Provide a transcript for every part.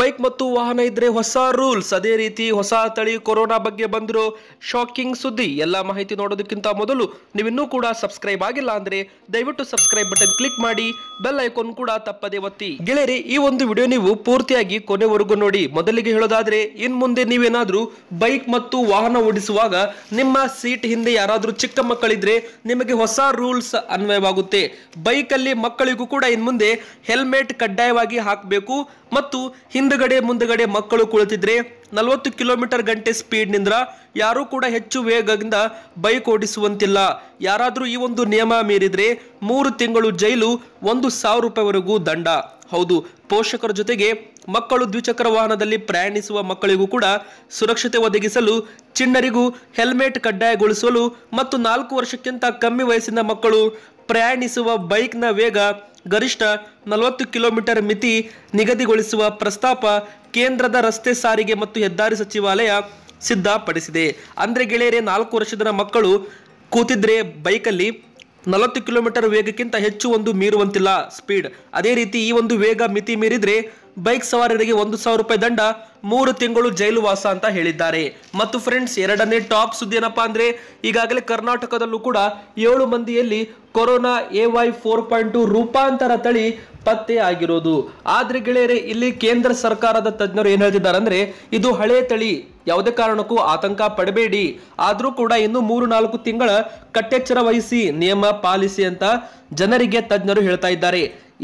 bike ಮತ್ತು ವಾಹನ ಇದ್ರೆ ಹೊಸ ರೂಲ್ಸ್ ಅದೇ ರೀತಿ ಹೊಸ ತಳಿ ಕೊರೋನಾ ಬಗ್ಗೆ ಬಂದಿರೋ ಶಾಕಿಂಗ್ ಸುದ್ದಿ ಎಲ್ಲ ಮಾಹಿತಿ ನೋಡೋದಕ್ಕಿಂತ ಮೊದಲು ನೀವಿನ್ನೂ ಕೂಡ ಸಬ್ಸ್ಕ್ರೈಬ್ ಆಗಿಲ್ಲ ಅಂದ್ರೆ ದಯವಿಟ್ಟು ಸಬ್ಸ್ಕ್ರೈಬ್ ಬಟನ್ ಕ್ಲಿಕ್ ಮಾಡಿ ಬೆಲ್ ಐಕಾನ್ ಕೂಡ ತಪ್ಪದೆ ಒತ್ತಿ ಗೆಳೆಯರಿ ಈ ಒಂದು ವಿಡಿಯೋ ನೀವು ಪೂರ್ತಿಯಾಗಿ ಕೊನೆವರೆಗೂ ನೋಡಿ ಮೊದಲಿಗೆ ಹೇಳೋದಾದ್ರೆ ಇನ್ ಮುಂದೆ ನೀವೇನಾದ್ರೂ ಬೈಕ್ ಮತ್ತು ವಾಹನ ಓಡಿಸುವಾಗ ನಿಮ್ಮ ಸೀಟ್ ಹಿಂದೆ ಯಾರಾದ್ರೂ ಚಿಕ್ಕ ಮಕ್ಕಳಿದ್ರೆ ನಿಮಗೆ ಹೊಸ ರೂಲ್ಸ್ ಅನ್ವಯವಾಗುತ್ತೆ ಬೈಕಲ್ಲಿ ಮಕ್ಕಳಿಗೂ ಕೂಡ ಇನ್ ಮುಂದೆ ಹೆಲ್ಮೆಟ್ ಕಡ್ಡಾಯವಾಗಿ ಹಾಕಬೇಕು ಮತ್ತು ಹಿಂದಗಡೆ ಮುಂದಗಡೆ ಮಕ್ಕಳು ಕುಳಿತಿದ್ರೆ ನಲವತ್ತು ಕಿಲೋಮೀಟರ್ ಗಂಟೆ ಸ್ಪೀಡ್ನಿಂದ ಯಾರೂ ಕೂಡ ಹೆಚ್ಚು ವೇಗದಿಂದ ಬೈಕ್ ಓಡಿಸುವಂತಿಲ್ಲ ಯಾರಾದರೂ ಈ ಒಂದು ನಿಯಮ ಮೀರಿದ್ರೆ ಮೂರು ತಿಂಗಳು ಜೈಲು ಒಂದು ಸಾವಿರ ರೂಪಾಯಿವರೆಗೂ ದಂಡ ಹೌದು ಪೋಷಕರ ಜೊತೆಗೆ ಮಕ್ಕಳು ದ್ವಿಚಕ್ರ ವಾಹನದಲ್ಲಿ ಪ್ರಯಾಣಿಸುವ ಮಕ್ಕಳಿಗೂ ಕೂಡ ಸುರಕ್ಷತೆ ಒದಗಿಸಲು ಚಿಣ್ಣರಿಗೂ ಹೆಲ್ಮೆಟ್ ಕಡ್ಡಾಯಗೊಳಿಸಲು ಮತ್ತು ನಾಲ್ಕು ವರ್ಷಕ್ಕಿಂತ ಕಮ್ಮಿ ವಯಸ್ಸಿನ ಮಕ್ಕಳು ಪ್ರಯಾಣಿಸುವ ಬೈಕ್ನ ವೇಗ ಗರಿಷ್ಠ ನಲವತ್ತು ಕಿಲೋಮೀಟರ್ ಮಿತಿ ನಿಗದಿಗೊಳಿಸುವ ಪ್ರಸ್ತಾಪ ಕೇಂದ್ರದ ರಸ್ತೆ ಸಾರಿಗೆ ಮತ್ತು ಹೆದ್ದಾರಿ ಸಚಿವಾಲಯ ಸಿದ್ಧಪಡಿಸಿದೆ ಅಂದ್ರೆ ಗೆಳೆಯರೆ ನಾಲ್ಕು ವರ್ಷದ ಮಕ್ಕಳು ಕೂತಿದ್ರೆ ಬೈಕಲ್ಲಿ ನಲವತ್ತು ಕಿಲೋಮೀಟರ್ ವೇಗಕ್ಕಿಂತ ಹೆಚ್ಚು ಒಂದು ಮೀರುವಂತಿಲ್ಲ ಸ್ಪೀಡ್ ಅದೇ ರೀತಿ ಈ ಒಂದು ವೇಗ ಮಿತಿ ಮೀರಿದ್ರೆ ಬೈಕ್ ಸವಾರರಿಗೆ ಒಂದು ಸಾವಿರ ರೂಪಾಯಿ ದಂಡ ಮೂರು ತಿಂಗಳು ಜೈಲು ವಾಸ ಅಂತ ಹೇಳಿದ್ದಾರೆ ಮತ್ತು ಫ್ರೆಂಡ್ಸ್ ಎರಡನೇ ಟಾಪ್ ಸುದ್ದಿ ಏನಪ್ಪಾ ಅಂದ್ರೆ ಈಗಾಗಲೇ ಕರ್ನಾಟಕದಲ್ಲೂ ಕೂಡ ಏಳು ಮಂದಿಯಲ್ಲಿ corona A Y four point two ರೂಪಾಂತರ ತಳಿ ಪತ್ತೆ ಆಗಿರೋದು ಆದ್ರೆ ಗೆಳೆಯರೆ ಇಲ್ಲಿ ಕೇಂದ್ರ ಸರ್ಕಾರದ ತಜ್ಞರು ಏನ್ ಹೇಳ್ತಿದ್ದಾರೆ ಅಂದ್ರೆ ಇದು ಹಳೆ ತಳಿ ಯಾವುದೇ ಕಾರಣಕ್ಕೂ ಆತಂಕ ಪಡಬೇಡಿ ಆದ್ರೂ ಕೂಡ ಇನ್ನು ಮೂರು ನಾಲ್ಕು ತಿಂಗಳ ಕಟ್ಟೆಚ್ಚರ ವಹಿಸಿ ನಿಯಮ ಪಾಲಿಸಿ ಅಂತ ಜನರಿಗೆ ತಜ್ಞರು ಹೇಳ್ತಾ ಇದ್ದಾರೆ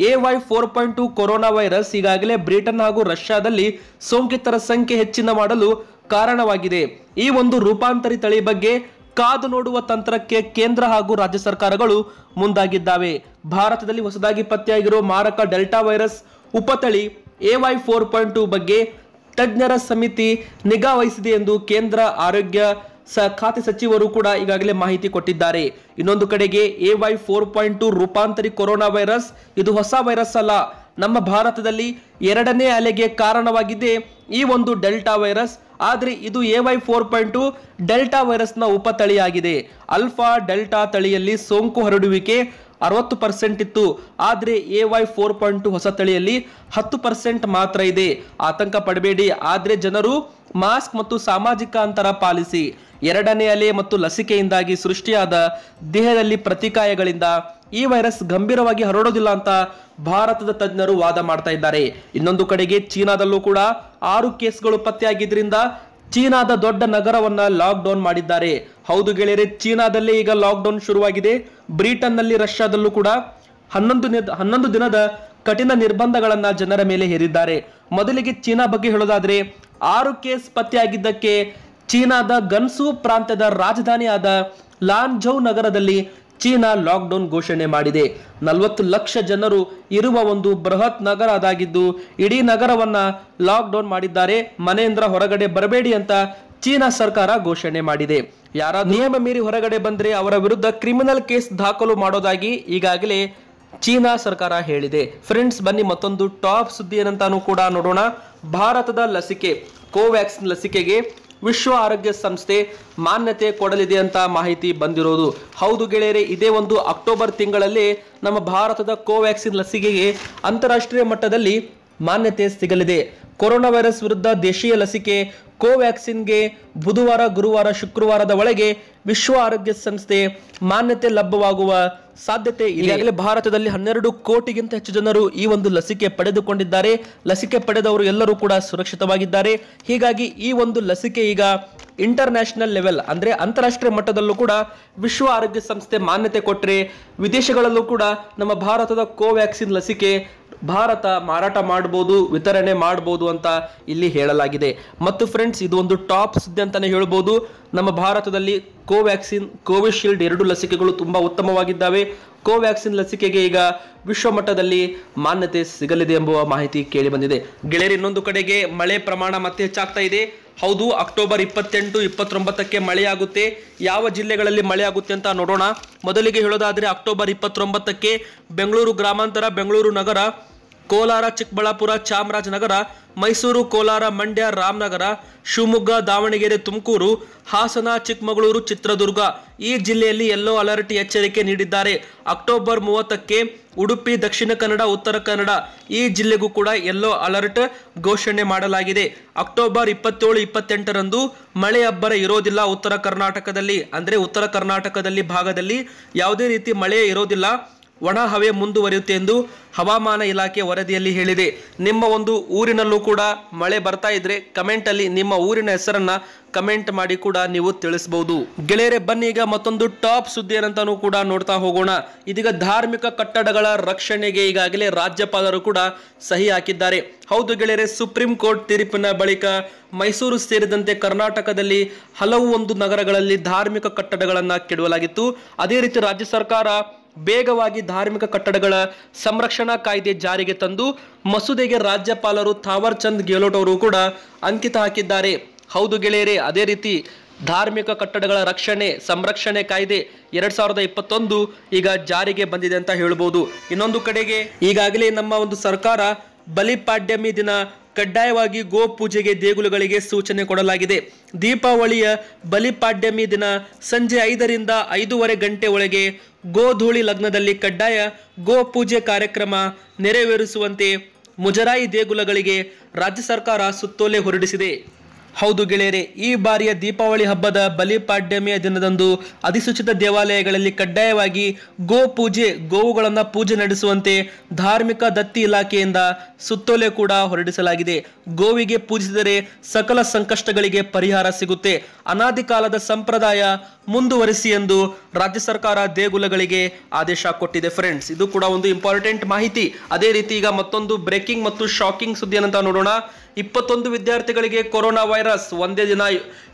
A Y four point two corona virus ಈಗಾಗಲೇ ಬ್ರಿಟನ್ ಹಾಗೂ ರಷ್ಯಾದಲ್ಲಿ ಸೋಂಕಿತರ ಸಂಖ್ಯೆ ಹೆಚ್ಚಿನ ಮಾಡಲು ಕಾರಣವಾಗಿದೆ ಈ ಒಂದು ರೂಪಾಂತರಿ ತಳಿ ಬಗ್ಗೆ ಕಾದು ನೋಡುವ ತಂತ್ರಕ್ಕೆ ಕೇಂದ್ರ ಹಾಗೂ ರಾಜ್ಯ ಸರ್ಕಾರಗಳು ಮುಂದಾಗಿದ್ದಾವೆ ಭಾರತದಲ್ಲಿ ಹೊಸದಾಗಿ ಪತ್ತೆಯಾಗಿರುವ ಮಾರಕ ಡೆಲ್ಟಾ ವೈರಸ್ ಉಪತಳಿ ವೈ ಫೋರ್ ಪಾಯಿಂಟ್ ಟು ಬಗ್ಗೆ ತಜ್ಞರ ಸಮಿತಿ ನಿಗಾ ವಹಿಸಿದೆ ಎಂದು ಕೇಂದ್ರ ಆರೋಗ್ಯ ಸ ಖಾತೆ ಸಚಿವರು ಕೂಡ ಈಗಾಗಲೇ ಮಾಹಿತಿ ಕೊಟ್ಟಿದ್ದಾರೆ ಇನ್ನೊಂದು ಕಡೆಗೆ A Y four point two ರೂಪಾಂತರಿ ಕೊರೋನಾ ವೈರಸ್ ಇದು ಹೊಸ ವೈರಸ್ ಅಲ್ಲ ನಮ್ಮ ಭಾರತದಲ್ಲಿ ಎರಡನೇ ಅಲೆಗೆ ಕಾರಣವಾಗಿದೆ ಈ ಒಂದು ಡೆಲ್ಟಾ ವೈರಸ್ ಆದರೆ ಇದು A Y four point two delta ವೈರಸ್ನ ಉಪತಳಿಯಾಗಿದೆ ಅಲ್ಫಾ ಡೆಲ್ಟಾ ತಳಿಯಲ್ಲಿ ಸೋಂಕು ಹರಡುವಿಕೆ ಅರವತ್ತು ಪರ್ಸೆಂಟ್ ಇತ್ತು ಆದರೆ A Y four point two ಹೊಸ ತಳಿಯಲ್ಲಿ ಹತ್ತು ಪರ್ಸೆಂಟ್ ಮಾತ್ರ ಇದೆ ಆತಂಕ ಪಡಬೇಡಿ ಆದರೆ ಜನರು ಮಾಸ್ಕ್ ಮತ್ತು ಸಾಮಾಜಿಕ ಅಂತರ ಪಾಲಿಸಿ ಎರಡನೇ ಅಲೆ ಮತ್ತು ಲಸಿಕೆಯಿಂದಾಗಿ ಸೃಷ್ಟಿಯಾದ ದೇಹದಲ್ಲಿ ಪ್ರತಿಕಾಯಗಳಿಂದ ಈ ವೈರಸ್ ಗಂಭೀರವಾಗಿ ಹರಡೋದಿಲ್ಲ ಅಂತ ಭಾರತದ ತಜ್ಞರು ವಾದ ಮಾಡ್ತಾ ಇದ್ದಾರೆ ಇನ್ನೊಂದು ಕಡೆಗೆ ಚೀನಾದಲ್ಲೂ ಕೂಡ ಆರು ಕೇಸ್ಗಳು ಪತ್ತೆಯಾಗಿದ್ದರಿಂದ ಚೀನಾದ ದೊಡ್ಡ ನಗರವನ್ನ ಲಾಕ್ ಡೌನ್ ಮಾಡಿದ್ದಾರೆ ಹೌದು ಗೆಳೆಯರೆ ಚೀನಾದಲ್ಲಿ ಈಗ ಲಾಕ್ಡೌನ್ ಶುರುವಾಗಿದೆ ಬ್ರಿಟನ್ನಲ್ಲಿ ರಷ್ಯಾದಲ್ಲೂ ಕೂಡ ಹನ್ನೊಂದು ಹನ್ನೊಂದು ದಿನದ ಕಠಿಣ ನಿರ್ಬಂಧಗಳನ್ನ ಜನರ ಮೇಲೆ ಹೇರಿದ್ದಾರೆ ಮೊದಲಿಗೆ ಚೀನಾ ಬಗ್ಗೆ ಹೇಳೋದಾದ್ರೆ ಆರು ಕೇಸ್ ಪತ್ತೆಯಾಗಿದ್ದಕ್ಕೆ ಚೀನಾದ ಗನ್ಸು ಪ್ರಾಂತ್ಯದ ರಾಜಧಾನಿಯಾದ ಲಾನ್ಝೌ ನಗರದಲ್ಲಿ ಚೀನಾ ಲಾಕ್ಡೌನ್ ಘೋಷಣೆ ಮಾಡಿದೆ ನಲವತ್ತು ಲಕ್ಷ ಜನರು ಇರುವ ಒಂದು ಬೃಹತ್ ನಗರ ಅದಾಗಿದ್ದು ಇಡೀ ನಗರವನ್ನ ಲಾಕ್ಡೌನ್ ಮಾಡಿದ್ದಾರೆ ಮನೆಯಿಂದ ಹೊರಗಡೆ ಬರಬೇಡಿ ಅಂತ ಚೀನಾ ಸರ್ಕಾರ ಘೋಷಣೆ ಮಾಡಿದೆ ಯಾರ ನಿಯಮ ಮೀರಿ ಹೊರಗಡೆ ಬಂದರೆ ಅವರ ವಿರುದ್ಧ ಕ್ರಿಮಿನಲ್ ಕೇಸ್ ದಾಖಲು ಮಾಡೋದಾಗಿ ಈಗಾಗಲೇ ಚೀನಾ ಸರ್ಕಾರ ಹೇಳಿದೆ ಫ್ರೆಂಡ್ಸ್ ಬನ್ನಿ ಮತ್ತೊಂದು ಟಾಪ್ ಸುದ್ದಿ ಏನಂತಾನು ಕೂಡ ನೋಡೋಣ ಭಾರತದ ಲಸಿಕೆ ಕೋವ್ಯಾಕ್ಸಿನ್ ಲಸಿಕೆಗೆ ವಿಶ್ವ ಆರೋಗ್ಯ ಸಂಸ್ಥೆ ಮಾನ್ಯತೆ ಕೊಡಲಿದೆ ಅಂತ ಮಾಹಿತಿ ಬಂದಿರೋದು ಹೌದು ಗೆಳೆಯರೆ ಇದೇ ಒಂದು ಅಕ್ಟೋಬರ್ ತಿಂಗಳಲ್ಲಿ ನಮ್ಮ ಭಾರತದ ಕೋವ್ಯಾಕ್ಸಿನ್ ಲಸಿಕೆಗೆ ಅಂತಾರಾಷ್ಟ್ರೀಯ ಮಟ್ಟದಲ್ಲಿ ಮಾನ್ಯತೆ ಸಿಗಲಿದೆ ಕೊರೋನಾ ವೈರಸ್ ವಿರುದ್ಧ ದೇಶೀಯ ಲಸಿಕೆ ಕೋವ್ಯಾಕ್ಸಿನ್ಗೆ ಬುಧವಾರ ಗುರುವಾರ ಶುಕ್ರವಾರದ ಒಳಗೆ ವಿಶ್ವ ಆರೋಗ್ಯ ಸಂಸ್ಥೆ ಮಾನ್ಯತೆ ಲಭ್ಯವಾಗುವ ಸಾಧ್ಯತೆ ಈಗಾಗಲೇ ಭಾರತದಲ್ಲಿ ಹನ್ನೆರಡು ಕೋಟಿಗಿಂತ ಹೆಚ್ಚು ಜನರು ಈ ಒಂದು ಲಸಿಕೆ ಪಡೆದುಕೊಂಡಿದ್ದಾರೆ ಲಸಿಕೆ ಪಡೆದವರು ಎಲ್ಲರೂ ಕೂಡ ಸುರಕ್ಷಿತವಾಗಿದ್ದಾರೆ ಹೀಗಾಗಿ ಈ ಒಂದು ಲಸಿಕೆ ಈಗ ಇಂಟರ್ನ್ಯಾಷನಲ್ ಲೆವೆಲ್ ಅಂದರೆ ಅಂತಾರಾಷ್ಟ್ರೀಯ ಮಟ್ಟದಲ್ಲೂ ಕೂಡ ವಿಶ್ವ ಆರೋಗ್ಯ ಸಂಸ್ಥೆ ಮಾನ್ಯತೆ ಕೊಟ್ಟರೆ ವಿದೇಶಗಳಲ್ಲೂ ಕೂಡ ನಮ್ಮ ಭಾರತದ ಕೋವ್ಯಾಕ್ಸಿನ್ ಲಸಿಕೆ ಭಾರತ ಮಾರಾಟ ಮಾಡ್ಬೋದು ವಿತರಣೆ ಮಾಡ್ಬೋದು ಅಂತ ಇಲ್ಲಿ ಹೇಳಲಾಗಿದೆ ಮತ್ತು ಫ್ರೆಂಡ್ಸ್ ಇದು ಒಂದು ಟಾಪ್ ಸುದ್ದಿ ಅಂತಾನೆ ಹೇಳ್ಬೋದು ನಮ್ಮ ಭಾರತದಲ್ಲಿ ಕೋವ್ಯಾಕ್ಸಿನ್ ಕೋವಿಶೀಲ್ಡ್ ಎರಡು ಲಸಿಕೆಗಳು ತುಂಬ ಉತ್ತಮವಾಗಿದ್ದಾವೆ ಕೋವ್ಯಾಕ್ಸಿನ್ ಲಸಿಕೆಗೆ ಈಗ ವಿಶ್ವಮಟ್ಟದಲ್ಲಿ ಮಾನ್ಯತೆ ಸಿಗಲಿದೆ ಎಂಬುವ ಮಾಹಿತಿ ಕೇಳಿ ಬಂದಿದೆ ಗೆಳೆಯರು ಇನ್ನೊಂದು ಕಡೆಗೆ ಮಳೆ ಪ್ರಮಾಣ ಮತ್ತೆ ಹೆಚ್ಚಾಗ್ತಾ ಇದೆ ಹೌದು ಅಕ್ಟೋಬರ್ ಇಪ್ಪತ್ತೆಂಟು ಇಪ್ಪತ್ತೊಂಬತ್ತಕ್ಕೆ ಮಳೆಯಾಗುತ್ತೆ ಯಾವ ಜಿಲ್ಲೆಗಳಲ್ಲಿ ಮಳೆಯಾಗುತ್ತೆ ಅಂತ ನೋಡೋಣ ಮೊದಲಿಗೆ ಹೇಳೋದಾದರೆ ಅಕ್ಟೋಬರ್ ಇಪ್ಪತ್ತೊಂಬತ್ತಕ್ಕೆ ಬೆಂಗಳೂರು ಗ್ರಾಮಾಂತರ ಬೆಂಗಳೂರು ನಗರ ಕೋಲಾರ ಚಿಕ್ಕಬಳ್ಳಾಪುರ ಚಾಮರಾಜನಗರ ಮೈಸೂರು ಕೋಲಾರ ಮಂಡ್ಯ ರಾಮನಗರ ಶಿವಮೊಗ್ಗ ದಾವಣಗೆರೆ ತುಮಕೂರು ಹಾಸನ ಚಿಕ್ಕಮಗಳೂರು ಚಿತ್ರದುರ್ಗ ಈ ಜಿಲ್ಲೆಯಲ್ಲಿ ಯೆಲ್ಲೋ ಅಲರ್ಟ್ ಎಚ್ಚರಿಕೆ ನೀಡಿದ್ದಾರೆ ಅಕ್ಟೋಬರ್ ಮೂವತ್ತಕ್ಕೆ ಉಡುಪಿ ದಕ್ಷಿಣ ಕನ್ನಡ ಉತ್ತರ ಕನ್ನಡ ಈ ಜಿಲ್ಲೆಗೂ ಕೂಡ ಯೆಲ್ಲೋ ಅಲರ್ಟ್ ಘೋಷಣೆ ಮಾಡಲಾಗಿದೆ ಅಕ್ಟೋಬರ್ ಇಪ್ಪತ್ತೇಳು ಇಪ್ಪತ್ತೆಂಟರಂದು ಮಳೆ ಅಬ್ಬರ ಇರೋದಿಲ್ಲ ಉತ್ತರ ಕರ್ನಾಟಕದಲ್ಲಿ ಅಂದರೆ ಉತ್ತರ ಕರ್ನಾಟಕದಲ್ಲಿ ಭಾಗದಲ್ಲಿ ಯಾವುದೇ ರೀತಿ ಮಳೆ ಇರೋದಿಲ್ಲ ಒಣ ಹವೆ ಮುಂದುವರಿಯುತ್ತೆ ಎಂದು ಹವಾಮಾನ ಇಲಾಖೆ ವರದಿಯಲ್ಲಿ ಹೇಳಿದೆ ನಿಮ್ಮ ಒಂದು ಊರಿನಲ್ಲೂ ಕೂಡ ಮಳೆ ಬರ್ತಾ ಇದ್ರೆ ಕಮೆಂಟಲ್ಲಿ ನಿಮ್ಮ ಊರಿನ ಹೆಸರನ್ನ ಕಮೆಂಟ್ ಮಾಡಿ ಕೂಡ ನೀವು ತಿಳಿಸಬಹುದು ಗೆಳೆಯರೆ ಬನ್ನಿ ಈಗ ಮತ್ತೊಂದು ಟಾಪ್ ಸುದ್ದಿ ಏನಂತಾನು ಕೂಡ ನೋಡ್ತಾ ಹೋಗೋಣ ಇದೀಗ ಧಾರ್ಮಿಕ ಕಟ್ಟಡಗಳ ರಕ್ಷಣೆಗೆ ಈಗಾಗಲೇ ರಾಜ್ಯಪಾಲರು ಕೂಡ ಸಹಿ ಹಾಕಿದ್ದಾರೆ ಹೌದು ಗೆಳೆಯರೆ ಸುಪ್ರೀಂ ಕೋರ್ಟ್ ತೀರ್ಪಿನ ಬಳಿಕ ಮೈಸೂರು ಸೇರಿದಂತೆ ಕರ್ನಾಟಕದಲ್ಲಿ ಹಲವು ಒಂದು ನಗರಗಳಲ್ಲಿ ಧಾರ್ಮಿಕ ಕಟ್ಟಡಗಳನ್ನು ಕೆಡವಲಾಗಿತ್ತು ಅದೇ ರೀತಿ ರಾಜ್ಯ ಸರ್ಕಾರ ಬೇಗವಾಗಿ ಧಾರ್ಮಿಕ ಕಟ್ಟಡಗಳ ಸಂರಕ್ಷಣಾ ಕಾಯ್ದೆ ಜಾರಿಗೆ ತಂದು ಮಸೂದೆಗೆ ರಾಜ್ಯಪಾಲರು ಥಾವರ್ ಚಂದ್ ಗೆಹ್ಲೋಟ್ ಅವರು ಕೂಡ ಅಂಕಿತ ಹಾಕಿದ್ದಾರೆ ಹೌದು ಗೆಳೆಯರೆ ಅದೇ ರೀತಿ ಧಾರ್ಮಿಕ ಕಟ್ಟಡಗಳ ರಕ್ಷಣೆ ಸಂರಕ್ಷಣೆ ಕಾಯ್ದೆ ಎರಡ್ ಸಾವಿರದ ಇಪ್ಪತ್ತೊಂದು ಈಗ ಜಾರಿಗೆ ಬಂದಿದೆ ಅಂತ ಹೇಳ್ಬೋದು ಇನ್ನೊಂದು ಕಡೆಗೆ ಈಗಾಗಲೇ ನಮ್ಮ ಒಂದು ಸರ್ಕಾರ ಬಲಿಪಾಡ್ಯಮಿ ದಿನ ಕಡ್ಡಾಯವಾಗಿ ಗೋ ಪೂಜೆಗೆ ದೇಗುಲಗಳಿಗೆ ಸೂಚನೆ ಕೊಡಲಾಗಿದೆ ದೀಪಾವಳಿಯ ಬಲಿಪಾಡ್ಯಮಿ ದಿನ ಸಂಜೆ ಐದರಿಂದ ಐದೂವರೆ ಗಂಟೆ ಒಳಗೆ ಗೋಧೂಳಿ ಲಗ್ನದಲ್ಲಿ ಕಡ್ಡಾಯ ಗೋ ಪೂಜೆ ಕಾರ್ಯಕ್ರಮ ನೆರವೇರಿಸುವಂತೆ ಮುಜರಾಯಿ ದೇಗುಲಗಳಿಗೆ ರಾಜ್ಯ ಸರ್ಕಾರ ಸುತ್ತೋಲೆ ಹೊರಡಿಸಿದೆ ಹೌದು ಗೆಳೆಯರೆ ಈ ಬಾರಿಯ ದೀಪಾವಳಿ ಹಬ್ಬದ ಬಲಿಪಾಡ್ಯಮಿಯ ದಿನದಂದು ಅಧಿಸೂಚಿತ ದೇವಾಲಯಗಳಲ್ಲಿ ಕಡ್ಡಾಯವಾಗಿ ಗೋ ಪೂಜೆ ಗೋವುಗಳನ್ನು ಪೂಜೆ ನಡೆಸುವಂತೆ ಧಾರ್ಮಿಕ ದತ್ತಿ ಇಲಾಖೆಯಿಂದ ಸುತ್ತೋಲೆ ಕೂಡ ಹೊರಡಿಸಲಾಗಿದೆ ಗೋವಿಗೆ ಪೂಜಿಸಿದರೆ ಸಕಲ ಸಂಕಷ್ಟಗಳಿಗೆ ಪರಿಹಾರ ಸಿಗುತ್ತೆ ಅನಾದಿ ಕಾಲದ ಸಂಪ್ರದಾಯ ಮುಂದುವರಿಸಿ ಎಂದು ರಾಜ್ಯ ಸರ್ಕಾರ ದೇಗುಲಗಳಿಗೆ ಆದೇಶ ಕೊಟ್ಟಿದೆ ಫ್ರೆಂಡ್ಸ್ ಇದು ಕೂಡ ಒಂದು ಇಂಪಾರ್ಟೆಂಟ್ ಮಾಹಿತಿ ಅದೇ ರೀತಿ ಈಗ ಮತ್ತೊಂದು ಬ್ರೇಕಿಂಗ್ ಮತ್ತು ಶಾಕಿಂಗ್ ಸುದ್ದಿ ಅಂತ ನೋಡೋಣ ಇಪ್ಪತ್ತೊಂದು ವಿದ್ಯಾರ್ಥಿಗಳಿಗೆ ಕೊರೋನಾ ವೈರಸ್ ಒಂದೇ ದಿನ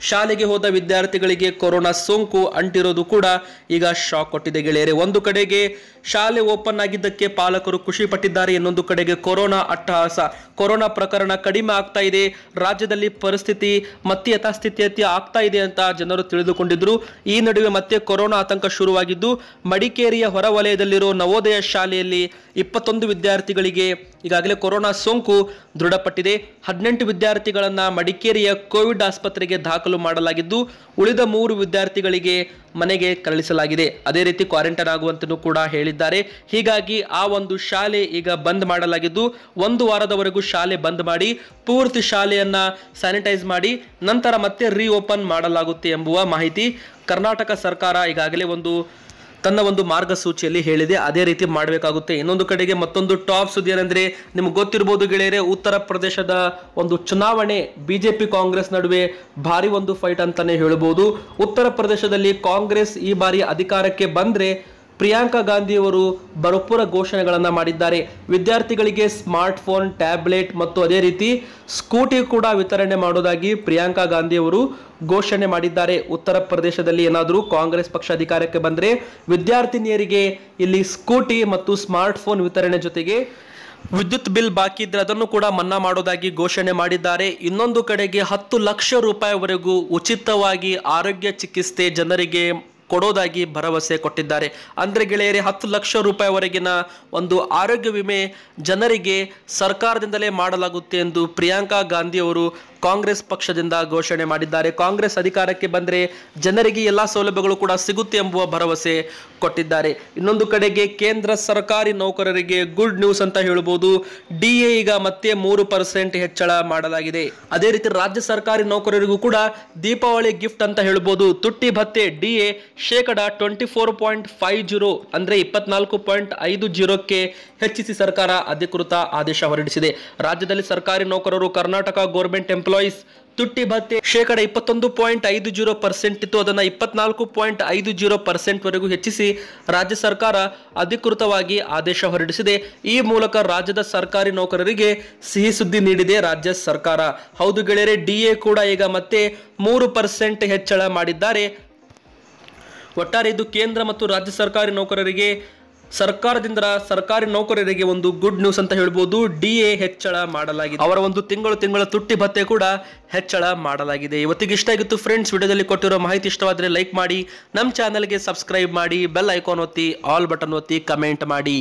ಶಾಲೆಗೆ ಹೋದ ವಿದ್ಯಾರ್ಥಿಗಳಿಗೆ ಕೊರೋನಾ ಸೋಂಕು ಅಂಟಿರೋದು ಕೂಡ ಈಗ ಶಾಕ್ ಕೊಟ್ಟಿದೆ ಗೆಳೆಯರೆ ಒಂದು ಕಡೆಗೆ ಶಾಲೆ ಓಪನ್ ಆಗಿದ್ದಕ್ಕೆ ಪಾಲಕರು ಖುಷಿ ಪಟ್ಟಿದ್ದಾರೆ ಇನ್ನೊಂದು ಕಡೆಗೆ ಕೊರೋನಾ ಅಟ್ಟಹಾಸ ಕೊರೋನಾ ಪ್ರಕರಣ ಕಡಿಮೆ ಆಗ್ತಾ ಇದೆ ರಾಜ್ಯದಲ್ಲಿ ಪರಿಸ್ಥಿತಿ ಮತ್ತೆ ಯಥಾಸ್ಥಿತಿ ಆಗ್ತಾ ಇದೆ ಅಂತ ಜನರು ತಿಳಿದುಕೊಂಡಿದ್ರು ಈ ನಡುವೆ ಮತ್ತೆ ಕೊರೋನಾ ಆತಂಕ ಶುರುವಾಗಿದ್ದು ಮಡಿಕೇರಿಯ ಹೊರವಲಯದಲ್ಲಿರೋ ನವೋದಯ ಶಾಲೆಯಲ್ಲಿ ಇಪ್ಪತ್ತೊಂದು ವಿದ್ಯಾರ್ಥಿಗಳಿಗೆ ಈಗಾಗಲೇ ಕೊರೋನಾ ಸೋಂಕು ದೃಢಪಟ್ಟಿದೆ ಹದಿನೆಂಟು ವಿದ್ಯಾರ್ಥಿಗಳನ್ನು ಮಡಿಕೇರಿಯ ಕೋವಿಡ್ ಆಸ್ಪತ್ರೆಗೆ ದಾಖಲು ಮಾಡಲಾಗಿದ್ದು ಉಳಿದ ಮೂರು ವಿದ್ಯಾರ್ಥಿಗಳಿಗೆ ಮನೆಗೆ ಕರಳಿಸಲಾಗಿದೆ ಅದೇ ರೀತಿ ಕ್ವಾರಂಟೈನ್ ಆಗುವಂತೆಯೂ ಕೂಡ ಹೇಳಿದ್ದಾರೆ ಹೀಗಾಗಿ ಆ ಒಂದು ಶಾಲೆ ಈಗ ಬಂದ್ ಮಾಡಲಾಗಿದ್ದು ಒಂದು ವಾರದವರೆಗೂ ಶಾಲೆ ಬಂದ್ ಮಾಡಿ ಪೂರ್ತಿ ಶಾಲೆಯನ್ನು ಸ್ಯಾನಿಟೈಸ್ ಮಾಡಿ ನಂತರ ಮತ್ತೆ ರಿಓಪನ್ ಮಾಡಲಾಗುತ್ತೆ ಎಂಬುವ ಮಾಹಿತಿ ಕರ್ನಾಟಕ ಸರ್ಕಾರ ಈಗಾಗಲೇ ಒಂದು ತನ್ನ ಒಂದು ಮಾರ್ಗಸೂಚಿಯಲ್ಲಿ ಹೇಳಿದೆ ಅದೇ ರೀತಿ ಮಾಡಬೇಕಾಗುತ್ತೆ ಇನ್ನೊಂದು ಕಡೆಗೆ ಮತ್ತೊಂದು ಟಾಪ್ ಸುದ್ದಿ ಏನಂದ್ರೆ ನಿಮ್ಗೆ ಗೊತ್ತಿರಬಹುದು ಗೆಳೆಯರೆ ಉತ್ತರ ಪ್ರದೇಶದ ಒಂದು ಚುನಾವಣೆ ಬಿಜೆಪಿ ಕಾಂಗ್ರೆಸ್ ನಡುವೆ ಭಾರಿ ಒಂದು ಫೈಟ್ ಅಂತಾನೆ ಹೇಳಬಹುದು ಉತ್ತರ ಪ್ರದೇಶದಲ್ಲಿ ಕಾಂಗ್ರೆಸ್ ಈ ಬಾರಿ ಅಧಿಕಾರಕ್ಕೆ ಬಂದ್ರೆ ಪ್ರಿಯಾಂಕಾ ಗಾಂಧಿಯವರು ಭರಪೂರ ಘೋಷಣೆಗಳನ್ನು ಮಾಡಿದ್ದಾರೆ ವಿದ್ಯಾರ್ಥಿಗಳಿಗೆ ಸ್ಮಾರ್ಟ್ ಫೋನ್ ಟ್ಯಾಬ್ಲೆಟ್ ಮತ್ತು ಅದೇ ರೀತಿ ಸ್ಕೂಟಿ ಕೂಡ ವಿತರಣೆ ಮಾಡೋದಾಗಿ ಪ್ರಿಯಾಂಕಾ ಗಾಂಧಿಯವರು ಘೋಷಣೆ ಮಾಡಿದ್ದಾರೆ ಉತ್ತರ ಪ್ರದೇಶದಲ್ಲಿ ಏನಾದರೂ ಕಾಂಗ್ರೆಸ್ ಪಕ್ಷ ಅಧಿಕಾರಕ್ಕೆ ಬಂದರೆ ವಿದ್ಯಾರ್ಥಿನಿಯರಿಗೆ ಇಲ್ಲಿ ಸ್ಕೂಟಿ ಮತ್ತು ಸ್ಮಾರ್ಟ್ ಫೋನ್ ವಿತರಣೆ ಜೊತೆಗೆ ವಿದ್ಯುತ್ ಬಿಲ್ ಬಾಕಿ ಇದ್ರೆ ಅದನ್ನು ಕೂಡ ಮನ್ನಾ ಮಾಡೋದಾಗಿ ಘೋಷಣೆ ಮಾಡಿದ್ದಾರೆ ಇನ್ನೊಂದು ಕಡೆಗೆ ಹತ್ತು ಲಕ್ಷ ರೂಪಾಯಿವರೆಗೂ ಉಚಿತವಾಗಿ ಆರೋಗ್ಯ ಚಿಕಿತ್ಸೆ ಜನರಿಗೆ ಕೊಡೋದಾಗಿ ಭರವಸೆ ಕೊಟ್ಟಿದ್ದಾರೆ ಅಂದರೆ ಗೆಳೆಯರೆ ಹತ್ತು ಲಕ್ಷ ರೂಪಾಯಿವರೆಗಿನ ಒಂದು ಆರೋಗ್ಯ ವಿಮೆ ಜನರಿಗೆ ಸರ್ಕಾರದಿಂದಲೇ ಮಾಡಲಾಗುತ್ತೆ ಎಂದು ಪ್ರಿಯಾಂಕಾ ಗಾಂಧಿ ಅವರು ಕಾಂಗ್ರೆಸ್ ಪಕ್ಷದಿಂದ ಘೋಷಣೆ ಮಾಡಿದ್ದಾರೆ ಕಾಂಗ್ರೆಸ್ ಅಧಿಕಾರಕ್ಕೆ ಬಂದರೆ ಜನರಿಗೆ ಎಲ್ಲ ಸೌಲಭ್ಯಗಳು ಕೂಡ ಸಿಗುತ್ತೆ ಎಂಬುವ ಭರವಸೆ ಕೊಟ್ಟಿದ್ದಾರೆ ಇನ್ನೊಂದು ಕಡೆಗೆ ಕೇಂದ್ರ ಸರ್ಕಾರಿ ನೌಕರರಿಗೆ ಗುಡ್ ನ್ಯೂಸ್ ಅಂತ ಹೇಳಬಹುದು ಎ ಈಗ ಮತ್ತೆ ಮೂರು ಪರ್ಸೆಂಟ್ ಹೆಚ್ಚಳ ಮಾಡಲಾಗಿದೆ ಅದೇ ರೀತಿ ರಾಜ್ಯ ಸರ್ಕಾರಿ ನೌಕರರಿಗೂ ಕೂಡ ದೀಪಾವಳಿ ಗಿಫ್ಟ್ ಅಂತ ಹೇಳಬಹುದು ತುಟ್ಟಿ ಭತ್ತೆ ಡಿಎ ಶೇಕಡ twenty four point five zero ಅಂದ್ರೆ ಇಪ್ಪತ್ನಾಲ್ಕು ಪಾಯಿಂಟ್ ಐದು ಜೀರೋಕ್ಕೆ ಹೆಚ್ಚಿಸಿ ಸರ್ಕಾರ ಅಧಿಕೃತ ಆದೇಶ ಹೊರಡಿಸಿದೆ ರಾಜ್ಯದಲ್ಲಿ ಸರ್ಕಾರಿ ನೌಕರರು ಕರ್ನಾಟಕ ಗೌರ್ಮೆಂಟ್ ಎಂಪ್ಲಾಯೀಸ್ ತುಟ್ಟಿ ಭತ್ತೆ ಶೇಕಡ ಇಪ್ಪತ್ತೊಂದು ಪಾಯಿಂಟ್ ಐದು ಜೀರೋ ಪರ್ಸೆಂಟ್ ಇತ್ತು ಅದನ್ನು ಇಪ್ಪತ್ನಾಲ್ಕು ಪಾಯಿಂಟ್ ಐದು ಜೀರೋ ವರೆಗೂ ಹೆಚ್ಚಿಸಿ ರಾಜ್ಯ ಸರ್ಕಾರ ಅಧಿಕೃತವಾಗಿ ಆದೇಶ ಹೊರಡಿಸಿದೆ ಈ ಮೂಲಕ ರಾಜ್ಯದ ಸರ್ಕಾರಿ ನೌಕರರಿಗೆ ಸಿಹಿ ಸುದ್ದಿ ನೀಡಿದೆ ರಾಜ್ಯ ಸರ್ಕಾರ ಹೌದು ಗೆಳೆಯರೆ ಡಿಎ ಕೂಡ ಈಗ ಮತ್ತೆ ಮೂರು ಪರ್ಸೆಂಟ್ ಹೆಚ್ಚಳ ಮಾಡಿದ್ದಾರೆ ಒಟ್ಟಾರೆ ಇದು ಕೇಂದ್ರ ಮತ್ತು ರಾಜ್ಯ ಸರ್ಕಾರಿ ನೌಕರರಿಗೆ ಸರ್ಕಾರದಿಂದ ಸರ್ಕಾರಿ ನೌಕರರಿಗೆ ಒಂದು ಗುಡ್ ನ್ಯೂಸ್ ಅಂತ ಹೇಳ್ಬೋದು ಡಿ ಎ ಹೆಚ್ಚಳ ಮಾಡಲಾಗಿದೆ ಅವರ ಒಂದು ತಿಂಗಳು ತಿಂಗಳ ತುಟ್ಟಿ ಭತ್ತೆ ಕೂಡ ಹೆಚ್ಚಳ ಮಾಡಲಾಗಿದೆ ಇವತ್ತಿಗೆ ಇಷ್ಟ ಆಗಿತ್ತು ಫ್ರೆಂಡ್ಸ್ ವಿಡಿಯೋದಲ್ಲಿ ಕೊಟ್ಟಿರೋ ಮಾಹಿತಿ ಇಷ್ಟವಾದರೆ ಲೈಕ್ ಮಾಡಿ ನಮ್ಮ ಚಾನಲ್ಗೆ ಸಬ್ಸ್ಕ್ರೈಬ್ ಮಾಡಿ ಬೆಲ್ ಐಕಾನ್ ಒತ್ತಿ ಆಲ್ ಬಟನ್ ಒತ್ತಿ ಕಮೆಂಟ್ ಮಾಡಿ